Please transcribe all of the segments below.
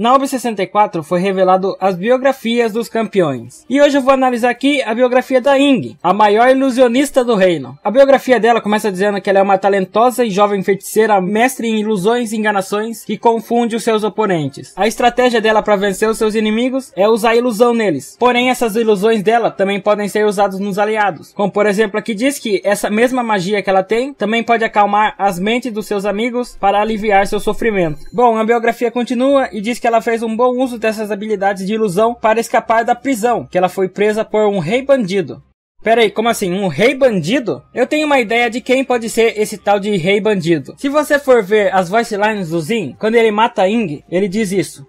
Na Ob 64 foi revelado as biografias dos campeões. E hoje eu vou analisar aqui a biografia da Ing, a maior ilusionista do reino. A biografia dela começa dizendo que ela é uma talentosa e jovem feiticeira, mestre em ilusões e enganações, que confunde os seus oponentes. A estratégia dela para vencer os seus inimigos é usar ilusão neles. Porém, essas ilusões dela também podem ser usadas nos aliados. Como por exemplo, aqui diz que essa mesma magia que ela tem também pode acalmar as mentes dos seus amigos para aliviar seu sofrimento. Bom, a biografia continua e diz que ela fez um bom uso dessas habilidades de ilusão para escapar da prisão, que ela foi presa por um rei bandido. Pera aí, como assim? Um rei bandido? Eu tenho uma ideia de quem pode ser esse tal de rei bandido. Se você for ver as voice lines do Zin, quando ele mata Ing, ele diz isso.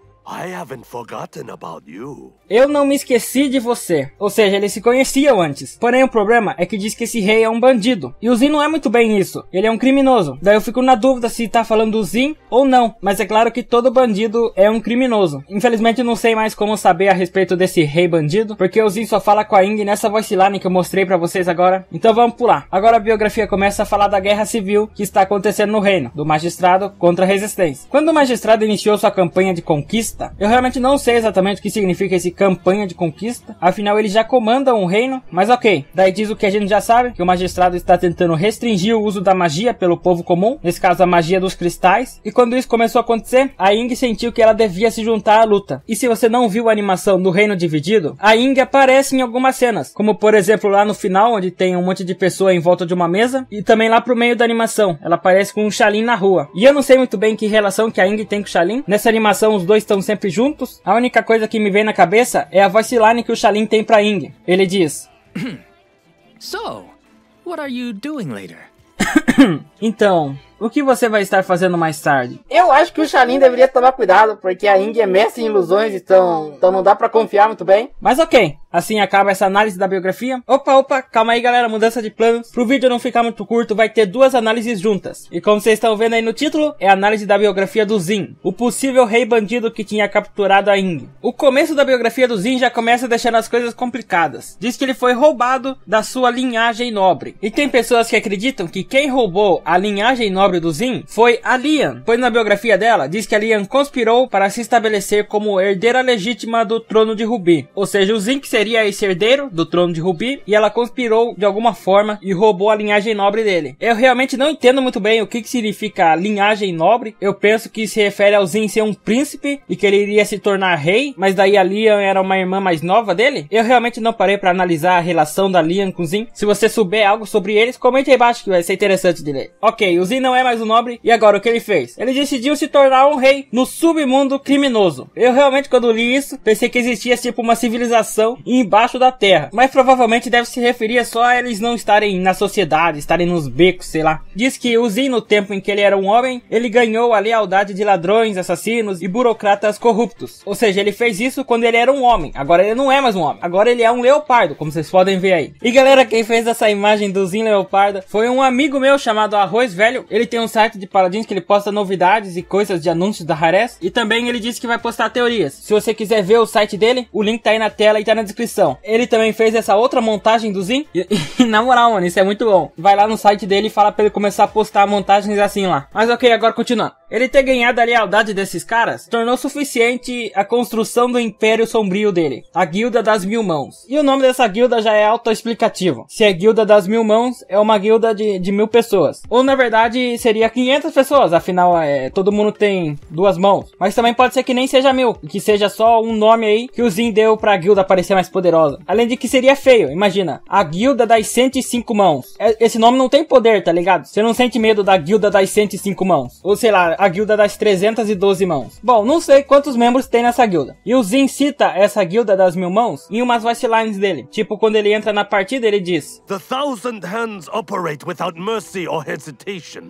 Eu não me esqueci de você. Ou seja, eles se conheciam antes. Porém, o problema é que diz que esse rei é um bandido. E o Zin não é muito bem isso. Ele é um criminoso. Daí eu fico na dúvida se tá falando do Zin ou não. Mas é claro que todo bandido é um criminoso. Infelizmente, não sei mais como saber a respeito desse rei bandido. Porque o Zin só fala com a Ing nessa voice line que eu mostrei para vocês agora. Então vamos pular. Agora a biografia começa a falar da guerra civil que está acontecendo no reino. Do magistrado contra a resistência. Quando o magistrado iniciou sua campanha de conquista, conquista. Eu realmente não sei exatamente o que significa esse campanha de conquista, afinal eles já comandam um reino, mas ok. Daí diz o que a gente já sabe, que o magistrado está tentando restringir o uso da magia pelo povo comum, nesse caso a magia dos cristais, e quando isso começou a acontecer, a Ing sentiu que ela devia se juntar à luta. E se você não viu a animação do Reino Dividido, a Ing aparece em algumas cenas, como por exemplo lá no final, onde tem um monte de pessoa em volta de uma mesa, e também lá pro meio da animação, ela aparece com um Shalin na rua. E eu não sei muito bem que relação que a Ing tem com o Shalin. nessa animação os dois estão sempre juntos. A única coisa que me vem na cabeça é a line que o Shalim tem pra Ing. Ele diz: So, what are you doing later? então, o que você vai estar fazendo mais tarde? Eu acho que o Shalin deveria tomar cuidado, porque a Inga é mestre em ilusões, então, então não dá para confiar muito bem. Mas ok, assim acaba essa análise da biografia. Opa, opa, calma aí galera, mudança de planos. Pro vídeo não ficar muito curto, vai ter duas análises juntas. E como vocês estão vendo aí no título, é a análise da biografia do Zin, o possível rei bandido que tinha capturado a Ing. O começo da biografia do Zin já começa deixando as coisas complicadas. Diz que ele foi roubado da sua linhagem nobre. E tem pessoas que acreditam que quem roubou a linhagem nobre do Zin foi a Lian, pois na biografia dela diz que a Lian conspirou para se estabelecer como herdeira legítima do trono de Rubi. Ou seja, o Zin que seria esse herdeiro do trono de Rubi e ela conspirou de alguma forma e roubou a linhagem nobre dele. Eu realmente não entendo muito bem o que, que significa linhagem nobre. Eu penso que se refere ao Zin ser um príncipe e que ele iria se tornar rei, mas daí a Lian era uma irmã mais nova dele. Eu realmente não parei para analisar a relação da Lian com o Zin. Se você souber algo sobre eles, comente aí embaixo que vai ser interessante de ler. Ok, o Zin não é é mais um nobre. E agora o que ele fez? Ele decidiu se tornar um rei no submundo criminoso. Eu realmente, quando li isso, pensei que existia tipo uma civilização embaixo da terra. Mas provavelmente deve se referir só a eles não estarem na sociedade, estarem nos becos, sei lá. Diz que Zin, no tempo em que ele era um homem, ele ganhou a lealdade de ladrões, assassinos e burocratas corruptos. Ou seja, ele fez isso quando ele era um homem. Agora ele não é mais um homem. Agora ele é um leopardo, como vocês podem ver aí. E galera, quem fez essa imagem do Zin Leopardo foi um amigo meu chamado Arroz Velho. Ele tem um site de Paladins que ele posta novidades e coisas de anúncios da Hares. E também ele disse que vai postar teorias. Se você quiser ver o site dele, o link tá aí na tela e tá na descrição. Ele também fez essa outra montagem do Zin. E, e, na moral, mano, isso é muito bom. Vai lá no site dele e fala pra ele começar a postar montagens assim lá. Mas ok, agora continuando. Ele ter ganhado a lealdade desses caras tornou suficiente a construção do império sombrio dele, a Guilda das Mil Mãos. E o nome dessa guilda já é autoexplicativo. Se é Guilda das Mil Mãos, é uma guilda de, de mil pessoas. Ou na verdade seria 500 pessoas, afinal é, todo mundo tem duas mãos. Mas também pode ser que nem seja mil, que seja só um nome aí que o Zin deu pra guilda parecer mais poderosa. Além de que seria feio, imagina. A guilda das 105 mãos. É, esse nome não tem poder, tá ligado? Você não sente medo da guilda das 105 mãos. Ou sei lá, a guilda das 312 mãos. Bom, não sei quantos membros tem nessa guilda. E o Zin cita essa guilda das mil mãos em umas voicelines dele. Tipo, quando ele entra na partida, ele diz: The thousand hands operate without mercy or hesitation.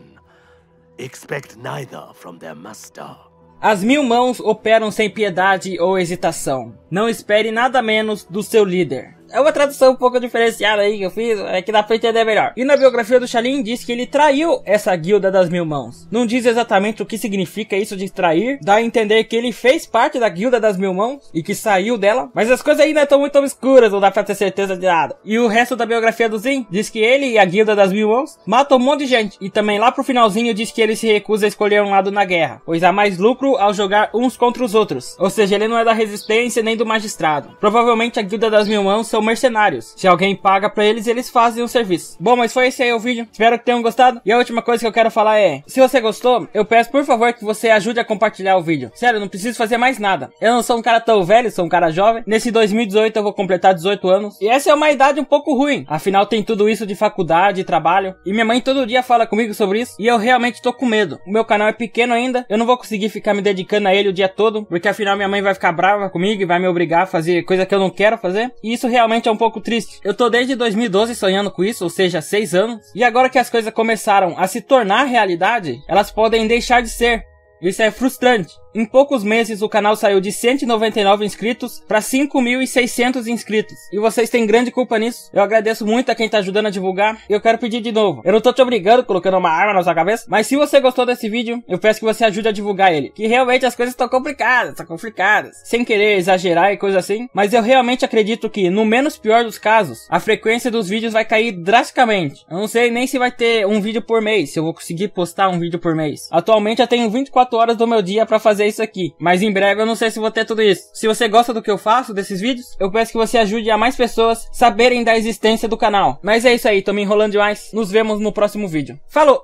Expect neither from their master. As mil mãos operam sem piedade ou hesitação. Não espere nada menos do seu líder. É uma tradução um pouco diferenciada aí que eu fiz, é que dá pra entender melhor. E na biografia do Shalin diz que ele traiu essa guilda das mil mãos. Não diz exatamente o que significa isso de trair, dá a entender que ele fez parte da guilda das mil mãos e que saiu dela, mas as coisas ainda estão é muito obscuras, não dá pra ter certeza de nada. E o resto da biografia do Zin diz que ele e a guilda das mil mãos matam um monte de gente. E também lá pro finalzinho diz que ele se recusa a escolher um lado na guerra, pois há mais lucro ao jogar uns contra os outros. Ou seja, ele não é da resistência nem do magistrado. Provavelmente a guilda das mil mãos são são mercenários. Se alguém paga para eles, eles fazem o serviço. Bom, mas foi esse aí o vídeo. Espero que tenham gostado. E a última coisa que eu quero falar é: se você gostou, eu peço por favor que você ajude a compartilhar o vídeo. Sério, não preciso fazer mais nada. Eu não sou um cara tão velho, sou um cara jovem. Nesse 2018 eu vou completar 18 anos. E essa é uma idade um pouco ruim. Afinal, tem tudo isso de faculdade, trabalho. E minha mãe todo dia fala comigo sobre isso. E eu realmente tô com medo. O meu canal é pequeno ainda. Eu não vou conseguir ficar me dedicando a ele o dia todo. Porque afinal minha mãe vai ficar brava comigo e vai me obrigar a fazer coisa que eu não quero fazer. E isso realmente realmente é um pouco triste. Eu tô desde 2012 sonhando com isso, ou seja, 6 anos. E agora que as coisas começaram a se tornar realidade, elas podem deixar de ser. Isso é frustrante. Em poucos meses, o canal saiu de 199 inscritos para 5.600 inscritos. E vocês têm grande culpa nisso. Eu agradeço muito a quem tá ajudando a divulgar. E eu quero pedir de novo. Eu não tô te obrigando colocando uma arma na sua cabeça. Mas se você gostou desse vídeo, eu peço que você ajude a divulgar ele. Que realmente as coisas estão complicadas, estão complicadas. Sem querer exagerar e coisa assim. Mas eu realmente acredito que, no menos pior dos casos, a frequência dos vídeos vai cair drasticamente. Eu não sei nem se vai ter um vídeo por mês. Se eu vou conseguir postar um vídeo por mês. Atualmente eu tenho 24 horas do meu dia para fazer fazer isso aqui. Mas em breve eu não sei se vou ter tudo isso. Se você gosta do que eu faço, desses vídeos, eu peço que você ajude a mais pessoas saberem da existência do canal. Mas é isso aí, tô me enrolando demais. Nos vemos no próximo vídeo. Falou!